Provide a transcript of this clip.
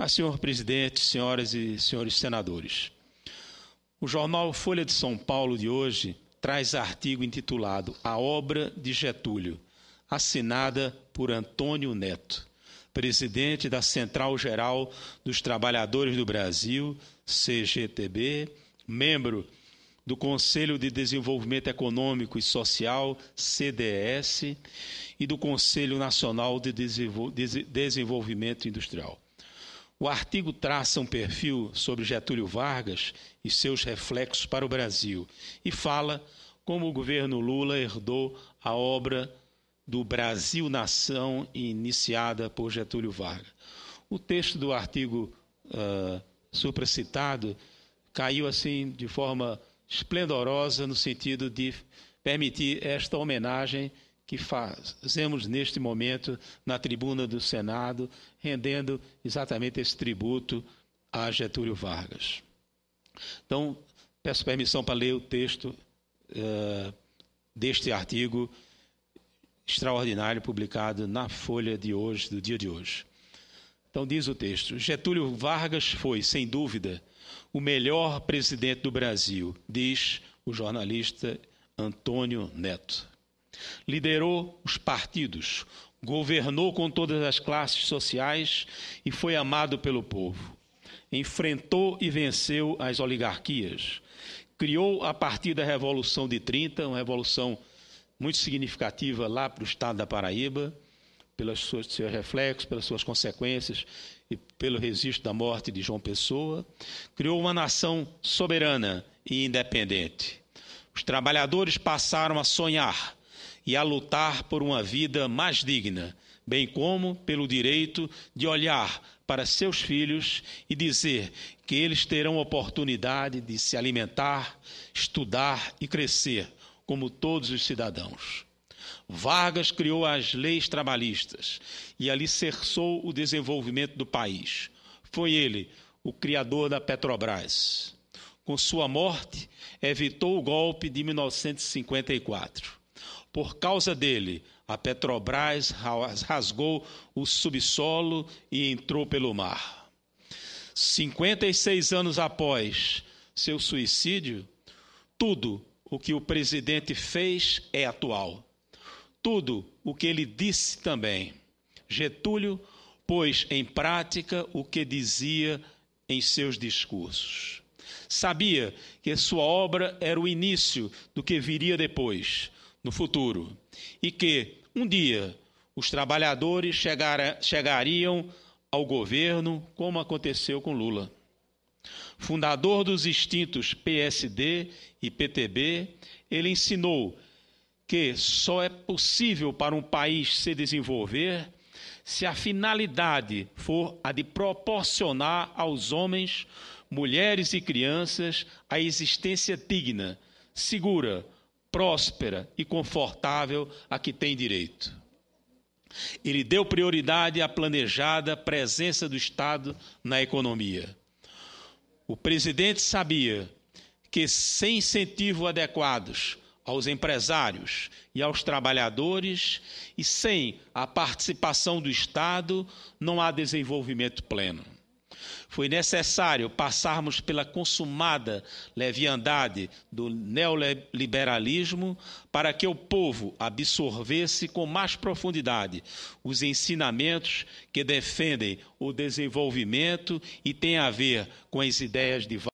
Mas, ah, senhor presidente, senhoras e senhores senadores, o jornal Folha de São Paulo de hoje traz artigo intitulado A Obra de Getúlio, assinada por Antônio Neto, presidente da Central Geral dos Trabalhadores do Brasil, CGTB, membro do Conselho de Desenvolvimento Econômico e Social, CDS, e do Conselho Nacional de Desenvolvimento Industrial. O artigo traça um perfil sobre Getúlio Vargas e seus reflexos para o Brasil e fala como o governo Lula herdou a obra do Brasil Nação iniciada por Getúlio Vargas. O texto do artigo uh, supracitado caiu assim de forma esplendorosa no sentido de permitir esta homenagem que fazemos neste momento na tribuna do Senado, rendendo exatamente esse tributo a Getúlio Vargas. Então, peço permissão para ler o texto uh, deste artigo extraordinário publicado na Folha de hoje, do dia de hoje. Então, diz o texto: Getúlio Vargas foi, sem dúvida, o melhor presidente do Brasil, diz o jornalista Antônio Neto. Liderou os partidos, governou com todas as classes sociais e foi amado pelo povo. Enfrentou e venceu as oligarquias. Criou, a partir da Revolução de 30, uma revolução muito significativa lá para o estado da Paraíba, pelos seus reflexos, pelas suas consequências e pelo registro da morte de João Pessoa, criou uma nação soberana e independente. Os trabalhadores passaram a sonhar, e a lutar por uma vida mais digna, bem como pelo direito de olhar para seus filhos e dizer que eles terão oportunidade de se alimentar, estudar e crescer, como todos os cidadãos. Vargas criou as leis trabalhistas e alicerçou o desenvolvimento do país. Foi ele o criador da Petrobras. Com sua morte, evitou o golpe de 1954 por causa dele, a Petrobras rasgou o subsolo e entrou pelo mar. 56 anos após seu suicídio, tudo o que o presidente fez é atual. Tudo o que ele disse também. Getúlio pôs em prática o que dizia em seus discursos. Sabia que sua obra era o início do que viria depois no futuro e que, um dia, os trabalhadores chegara, chegariam ao governo, como aconteceu com Lula. Fundador dos extintos PSD e PTB, ele ensinou que só é possível para um país se desenvolver se a finalidade for a de proporcionar aos homens, mulheres e crianças a existência digna, segura, próspera e confortável a que tem direito. Ele deu prioridade à planejada presença do Estado na economia. O presidente sabia que, sem incentivos adequados aos empresários e aos trabalhadores, e sem a participação do Estado, não há desenvolvimento pleno. Foi necessário passarmos pela consumada leviandade do neoliberalismo para que o povo absorvesse com mais profundidade os ensinamentos que defendem o desenvolvimento e têm a ver com as ideias de